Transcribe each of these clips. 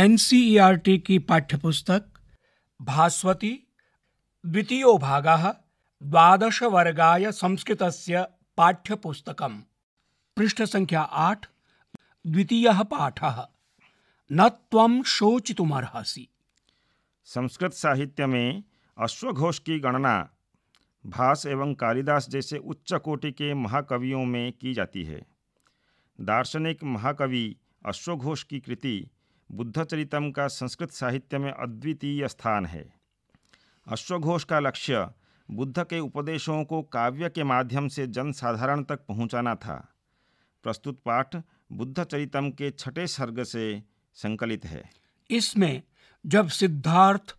NCERT की पाठ्यपुस्तक भास्वती द्वितीयो भागः वर्गाय संस्कृतस्य पाठ्यपुस्तकम् संख्या आठ द्वितीयः पाठः न त्वं शोचितुमर्हसि संस्कृत साहित्य में अश्वघोष की गणना भास एवं कालिदास जैसे उच्च कोटि के महाकवियों में की जाती है दार्शनिक महाकवि अश्वघोष की कृति बुद्धचरितम का संस्कृत साहित्य में अद्वितीय स्थान है अश्वघोष का लक्ष्य बुद्ध के उपदेशों को काव्य के माध्यम से जनसाधारण तक पहुंचाना था प्रस्तुत पाठ बुद्ध चरितम के छठे सर्ग से संकलित है इसमें जब सिद्धार्थ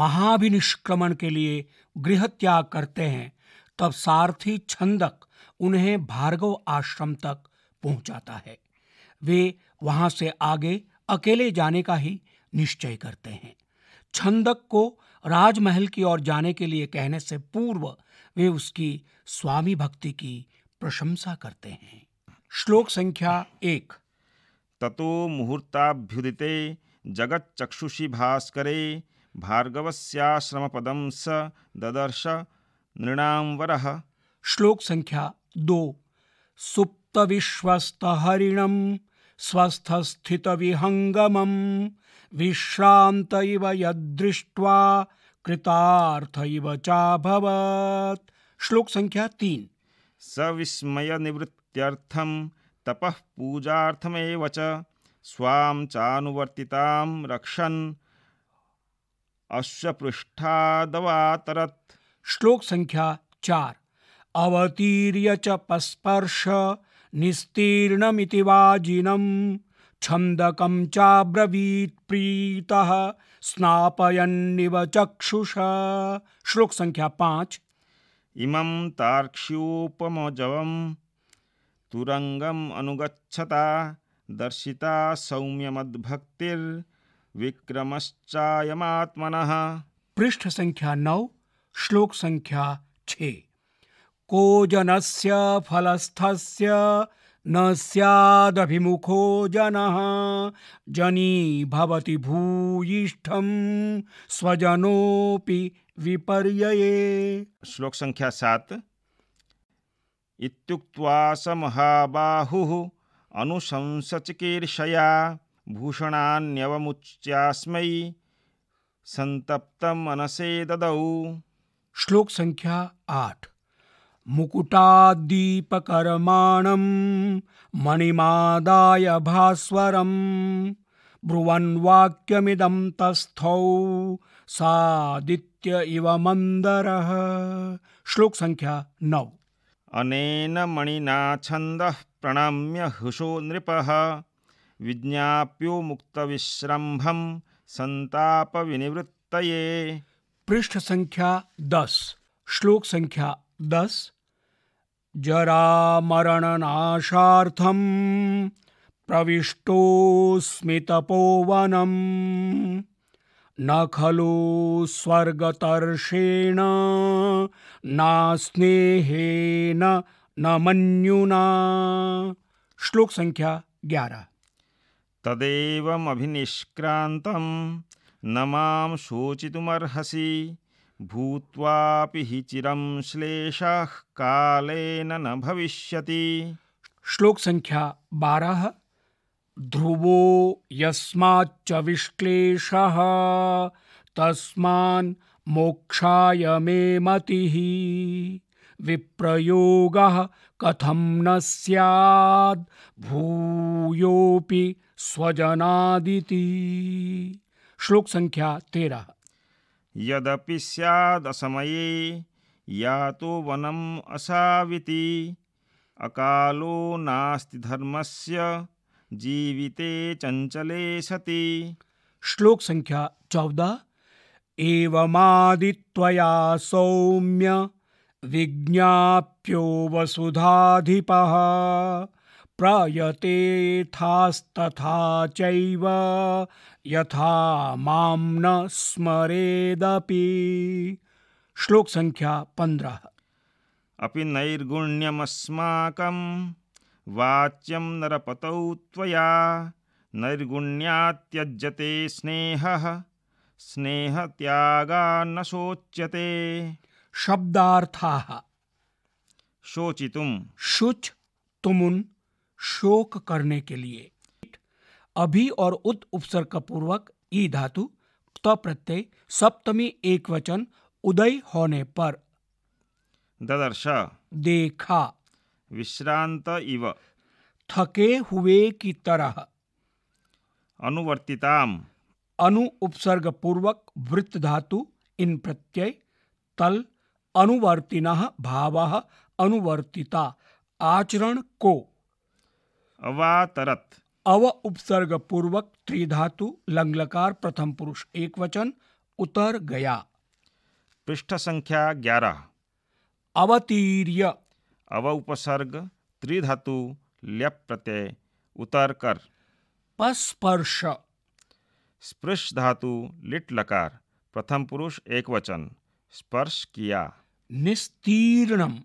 महाभिनिष्क्रमण के लिए गृह त्याग करते हैं तब सारथी छंदक उन्हें भार्गव आश्रम तक पहुंचाता है वे वहां से आगे अकेले जाने का ही निश्चय करते हैं छंदक को राजमहल की ओर जाने के लिए कहने से पूर्व वे उसकी स्वामी भक्ति की प्रशंसा करते हैं श्लोक संख्या एक ततो मुहूर्ताभ्युदिते जगत चक्षुषी भास्करे भार्गवस्याश्रम पदम स ददर्श नृणामवर श्लोक संख्या दो सुप्त विश्वस्त हरिणम स्थित विहंगम विश्रांत यदृष्ट्वा कृतार्थ इव चाभवत् श्लोक संख्या तीन सविस्मय निवृत्त्यर्थम तपः पूजार्थमेव च स्वाम चानुवर्तिताम रक्षन अश्वपृष्ठादवातरत् श्लोक संख्या चार अवतीर्य च पस्पर्श निस्तीर्णमिति वाजिनम् छन्दकं चाब्रवीत् प्रीतः स्नापयन्निव चक्षुषा श्लोक संख्या पाँच इमं तार्क्ष्योपमजवं तुरङ्गम् अनुगच्छता दर्शिता विक्रमश्चायमात्मनः पृष्ठ संख्या नौ श्लोक संख्या छः को जनस्य फलस्थस्य न सदिमुखो जन जनी भवति भूयिष्ठम स्वजनोपि विपर्य श्लोक संख्या सात इत्युक्त्वा स महाबाहुः अनुशंसचिकीर्षया भूषणान्यवमुच्यास्मै संतप्त मनसे ददौ श्लोक संख्या आठ मुकुटादीपकर्माण मणिमादा भास्वर ब्रुवन्वाक्यद तस्थौ सादित्य इव श्लोक संख्या नौ अनेन मणिना छंद प्रणम्य हुषो नृप विज्ञाप्यो मुक्त संताप विनिवृत्त पृष्ठ संख्या दस श्लोक संख्या दस जरामरणनाशार्थं प्रविष्टोऽस्मि तपोवनम् न खलु स्वर्गतर्षेण नास्नेहेन न मन्युना श्लोक संख्या ग्यारह तदेवमभिनिष्क्रान्तं न मां शोचितुमर्हसि भूत्वापि हि चिरं श्लेषः कालेन न भविष्यति श्लोक संख्या बारह ध्रुवो यस्माच्च विश्लेषः तस्मान् मोक्षाय मे मतिः विप्रयोगः कथं न स्याद् भूयोऽपि स्वजनादिति श्लोक संख्या तेरह यदपि स्यादसमये या तो वनम् असाविति अकालो नास्ति धर्मस्य जीविते चंचले सति श्लोक संख्या चौदह एवमादित्वया सौम्य विज्ञाप्यो वसुधाधिपः प्रयतेथास्तथा चैव यथा मां न स्मरेदपि श्लोक संख्या पंद्रह अपि नैर्गुण्यमस्माकं वाच्यं नरपतौ त्वया नैर्गुण्यात्यज्यते स्नेहः स्नेहत्यागा न शोच्यते शब्दार्थाः शोचितुं शुच तुमुन् शोक करने के लिए अभी और उत उपसर्ग पूर्वक ई धातु त प्रत्यय सप्तमी एक वचन उदय होने पर ददर्श देखा विश्रांत इव थके हुए की तरह अनुवर्तिताम अनु उपसर्ग पूर्वक वृत्त धातु इन प्रत्यय तल अनुवर्तिन भाव अनुवर्तिता आचरण को अवातरत अव उपसर्ग पूर्वक त्रिधातु लंगलकार प्रथम पुरुष एक वचन उतर गया पृष्ठ संख्या ग्यारह अवतीर्य अव उपसर्ग त्रिधातु ल्यप प्रत्यय उतर कर पस्पर्श स्पृश धातु लिट लकार प्रथम पुरुष एक वचन स्पर्श किया निस्तीर्णम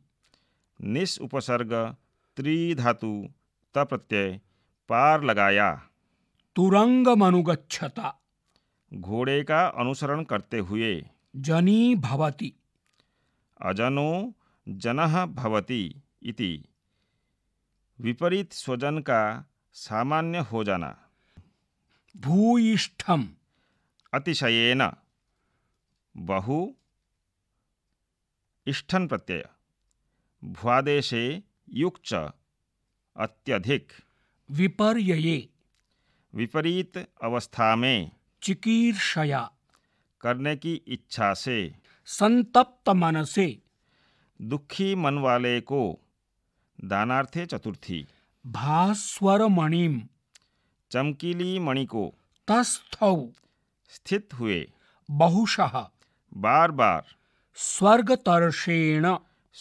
निस उपसर्ग त्रिधातु का प्रत्यय पार लगाया तुरंग मनुगछता घोड़े का अनुसरण करते हुए जनी भवती अजनो जनह भवती इति विपरीत स्वजन का सामान्य हो जाना भूयिष्ठम अतिशयेन बहु इष्ठन प्रत्यय भ्वादेशे युक्च अत्यधिक विपर्यये विपरीत अवस्था में चिकीर्षया करने की इच्छा से संतप्त मन से दुखी मन वाले को दानार्थे चतुर्थी भास्वर मणिम चमकीली मणि को तस्थ स्थित हुए बहुशः बार बार स्वर्गतर्षेण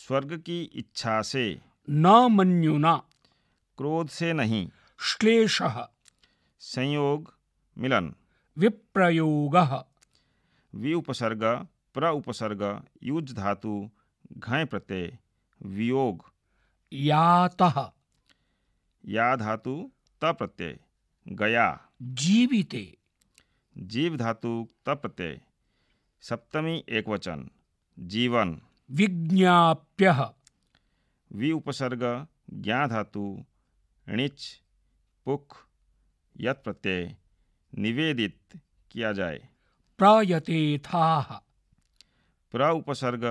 स्वर्ग की इच्छा से न मन्युना क्रोध से नहीं श्लेषः संयोग मिलन विप्रयोग व्युपसर्ग प्र उपसर्ग युज धातु घय प्रत्यय वियोग यातः या धातु त प्रत्यय गया जीविते जीव धातु त प्रत्यय सप्तमी एकवचन जीवन विज्ञाप्यः वि उपसर्ग ज्ञा धातु णिच पुख यत प्रत्यय निवेदित किया जाए प्रयते था प्र उपसर्ग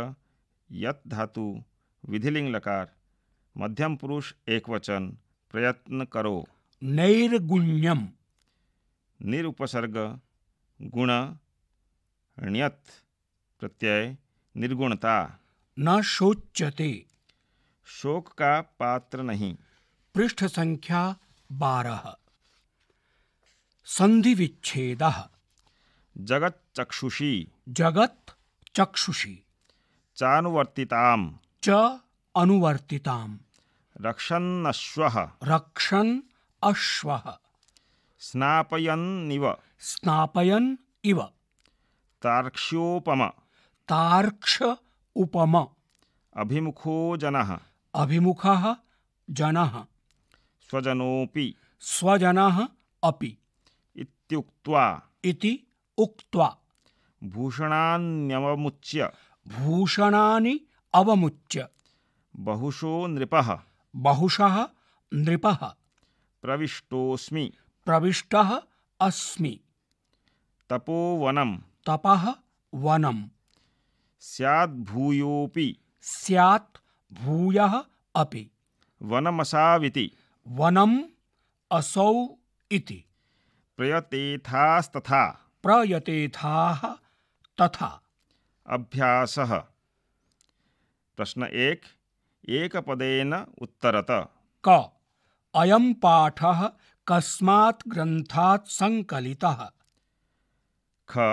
यत धातु विधिलिंग लकार मध्यम पुरुष एकवचन प्रयत्न करो नैर्गुण्यम निरुपसर्ग गुण ण्यत प्रत्यय निर्गुणता न शोचते शोक का पात्र नहीं पृष्ठ संख्या बारह संधि विच्छेद जगत चक्षुषी जगत चक्षुषी चानुवर्तिताम च अनुवर्तिताम अश्व रक्षन अश्व स्नापयन स्नापयन्निव स्नापयन इव तार्क्ष्योपम तार्क्ष उपम अभिमुखो जनः अभिमुखः जनः स्वजनोपि स्वजनः अपि इत्युक्त्वा इति उक्त्वा भूषणान्यवमुच्य भूषणानि अवमुच्य बहुशो नृपः बहुशः नृपः प्रविष्टोऽस्मि प्रविष्टः अस्मि तपोवनं तपः वनं स्याद्भूयोऽपि स्यात् भूयः अपि वनमसाविति वनम असौ इति प्रयतेथास्तथा प्रयतेथाः तथा अभ्यासः प्रश्न एक एकपदेन उत्तरत क अयं पाठः कस्मात् ग्रन्थात् सङ्कलितः ख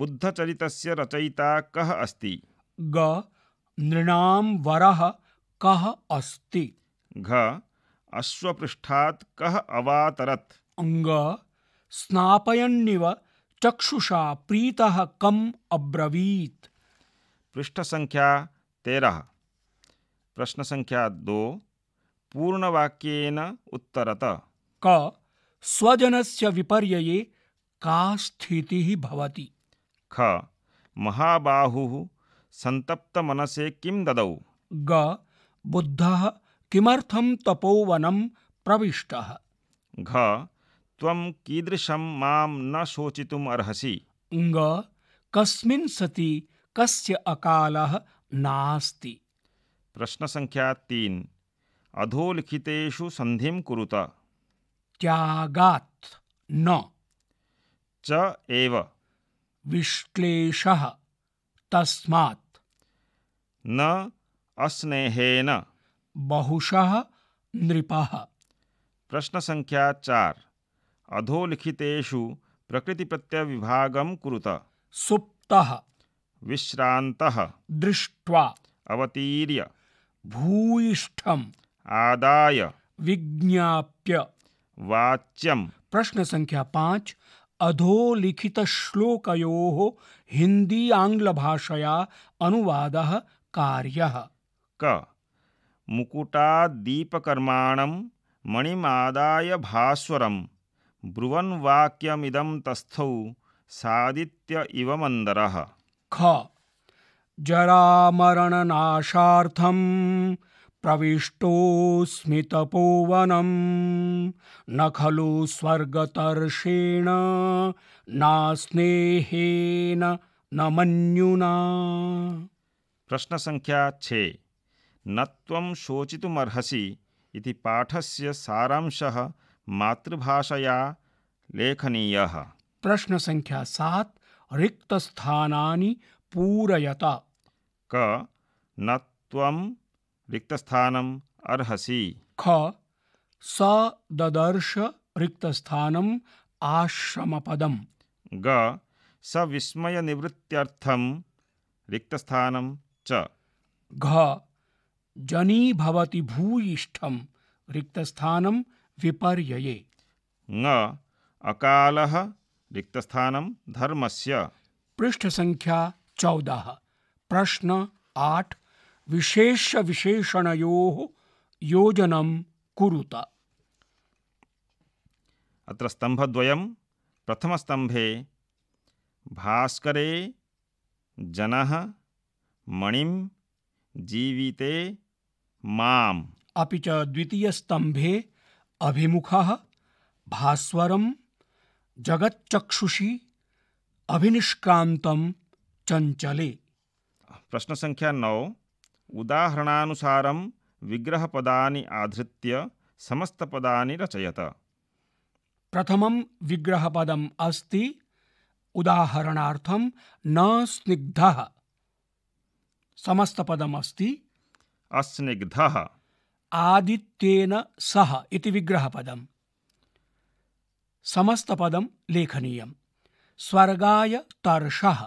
बुद्धचरितस्य रचयिता कः अस्ति ग नृणां वरः कः अस्ति घ अश्वपृष्ठात् कः अवातरत् अङ्ग स्नापयन्निव चक्षुषा प्रीतः कम् अब्रवीत् पृष्ठ संख्या तेरह प्रश्न संख्या दो पूर्णवाक्येन उत्तरत क स्वजनस्य विपर्यये का स्थितिः भवति ख महाबाहुः सन्तप्तमनसे किं ददौ ग बुद्धः किमर्थं तपोवनं प्रविष्टः घ त्वं कीदृशं मां न शोचितुम् अर्हसि ङ कस्मिन् सति कस्य अकालः नास्ति प्रश्नसङ्ख्या तीन अधोलिखितेषु सन्धिं कुरुत त्यागात् न च एव विश्लेषः तस्मात् न अस्नेहेन बहुशः नृप प्रश्न संख्या चार अधोलिखितेषु प्रत्यय विभागम कुरुत सुप्तः विश्रान्तः दृष्ट्वा अवतीर्य भूयिष्ठ आदाय विज्ञाप्य वाच्यम प्रश्न संख्या पाँच अधोलिखित श्लोकयो हिंदी आंग्ल भाषया अनुवाद कार्य क मुकुटाद्दीपकर्माणं मणिमादाय भास्वरं ब्रुवन्वाक्यमिदं तस्थौ सादित्य इव मन्दरः ख जरामरणनाशार्थं प्रविष्टोऽस्मि तपोवनं न खलु स्वर्गतर्षेण नास्नेहेन न मन्युना प्रश्न संख्या छः न त्वं शोचितुमर्हसि इति पाठस्य सारांशः मातृभाषया लेखनीय प्रश्न संख्या सात रिक्तस्थानानि पूरयत क न त्वं रिक्तस्थानम् अर्हसि ख स ददर्श रिक्तस्थानम् आश्रमपदम् ग सविस्मयनिवृत्त्यर्थं रिक्तस्थानं च घ जनीभवति भूयिष्ठं रिक्तस्थानं विपर्यये ङ अकालः रिक्तस्थानं धर्मस्य पृष्ठ संख्या चौदह प्रश्न आठ विशेष विशेषणयो योजनम कुरुत अत्र स्तंभद्वयम् प्रथमस्तंभे भास्करे जनः मणिम् जीविते माम अपि च द्वितीयस्तम्भे अभिमुखः भास्वरं जगच्चक्षुषी अभिनिष्क्रान्तं चञ्चले प्रश्न संख्या नौ उदाहरणानुसारं विग्रहपदानि आधृत्य समस्तपदानि रचयत प्रथमं विग्रहपदम् अस्ति उदाहरणार्थं न स्निग्धः समस्तपदमस्ति अस्निग्धः आदित्येन सह इति विग्रहपदम् समस्तपदं लेखनीयम् स्वर्गाय तर्षः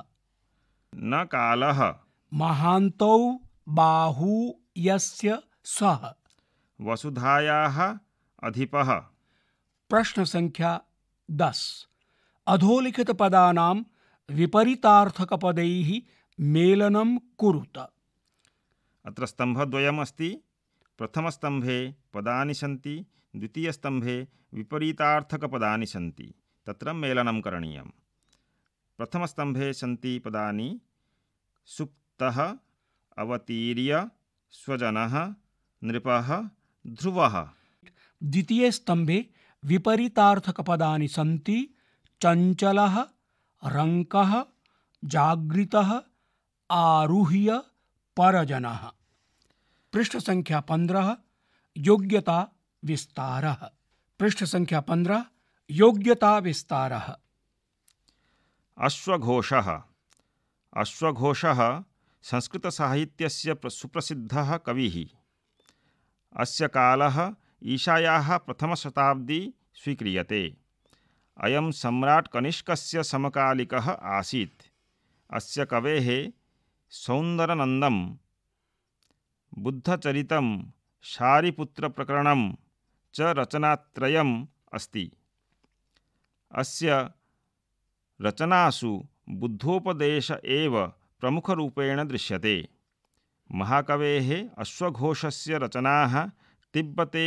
न कालः महान्तौ बाहू यस्य सः वसुधायाः अधिपः प्रश्न संख्या दस अधोलिखित पदानाम विपरीतार्थक पदैः मेलनं कुरुत अत्र अस्ति प्रथमस्तम्भे पदानि सन्ति द्वितीयस्तम्भे विपरीतार्थकपदानि सन्ति तत्र मेलनं करणीयं प्रथमस्तम्भे सन्ति पदानि सुप्तः अवतीर्य स्वजनः नृपः ध्रुवः द्वितीये स्तम्भे विपरीतार्थकपदानि सन्ति चञ्चलः रङ्कः जागृतः आरुह्य परजन पृष्ठ संख्या पंद्रह योग्यता विस्तार पृष्ठ संख्या पंद्रह योग्यता विस्तार अश्वघोष अश्वघोष संस्कृत साहित्य साहित्यस्य सुप्रसिद्धः कविः अस्य कालः ईशायाः प्रथमशताब्दी स्वीक्रियते अयं सम्राट कनिष्क समकालिकः आसीत् अस्य कवेः सौंदरनंदम बुद्धचरितम शारीपुत्र प्रकरण च रचनात्रयम अस्ति अस्य रचनासु बुद्धोपदेश एव प्रमुखरूपेण दृश्यते महाकवेः अश्वघोषस्य रचनाः तिब्बते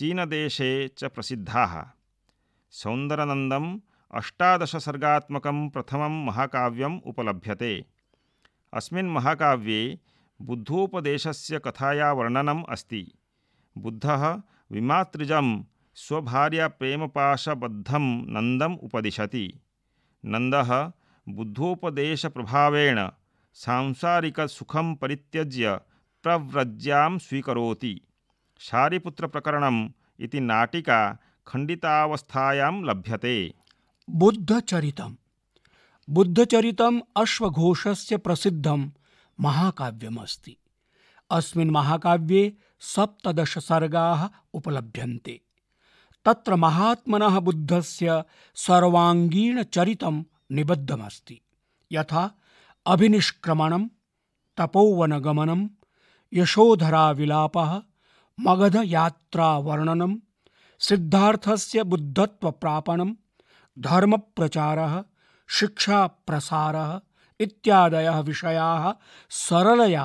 चीनदेशे च प्रसिद्धाः सौन्दरनन्दम् अष्टादशसर्गात्मकं प्रथमं महाकाव्यम् उपलभ्यते अस्मिन् महाकाव्ये बुद्धोपदेशस्य कथाया वर्णनम् अस्ति बुद्धः विमातृजं स्वभार्याप्रेमपाशबद्धं नन्दम् उपदिशति नन्दः बुद्धोपदेशप्रभावेण सांसारिकसुखं परित्यज्य प्रव्रज्यां स्वीकरोति शारिपुत्रप्रकरणम् इति नाटिका खण्डितावस्थायां लभ्यते बुद्धचरितम् बुद्धचरितम् अश्वघोषस्य प्रसिद्धं महाकाव्यमस्ति अस्मिन् महाकाव्ये सप्तदश सर्गाः उपलभ्यन्ते तत्र महात्मनः बुद्धस्य सर्वाङ्गीणचरितं निबद्धमस्ति यथा अभिनिष्क्रमणं तपोवनगमनं यशोधराविलापः मगधयात्रावर्णनं सिद्धार्थस्य बुद्धत्वप्रापणं धर्मप्रचारः शिक्षा प्रसार इत्यादय विषया सरलया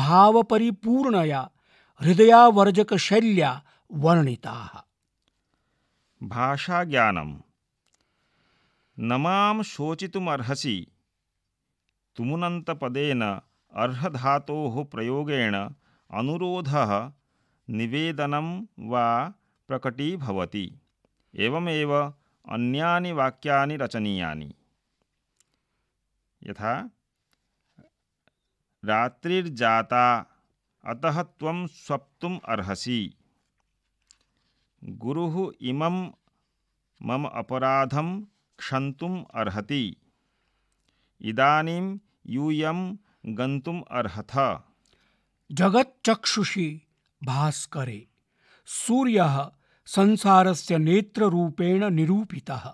भावपरिपूर्णया हृदयावर्जकशैल्या वर्णिता भाषा न मां शोचितुमर्हसि तुमुनन्तपदेन अर्हधातोः प्रयोगेण अनुरोधः निवेदनं वा प्रकटीभवति एवमेव अन्यानि वाक्यानि रचनीयानि यथा रात्रिर्जाता अतः त्वं स्वप्तुम् अर्हसि गुरुः इमं मम अपराधं क्षन्तुम् अर्हति इदानीं यूयं गन्तुम् अर्हथ जगच्चक्षुषि भास्करे सूर्यः संसारस्य नेत्ररूपेण निरूपितः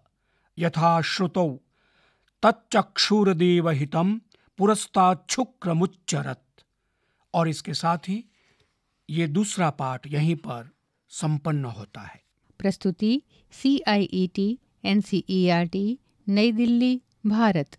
यथा श्रुतौ तच्चक्षुरदेवहितम मुच्चरत और इसके साथ ही ये दूसरा पाठ यहीं पर संपन्न होता है प्रस्तुति C I E T N C E R T नई दिल्ली भारत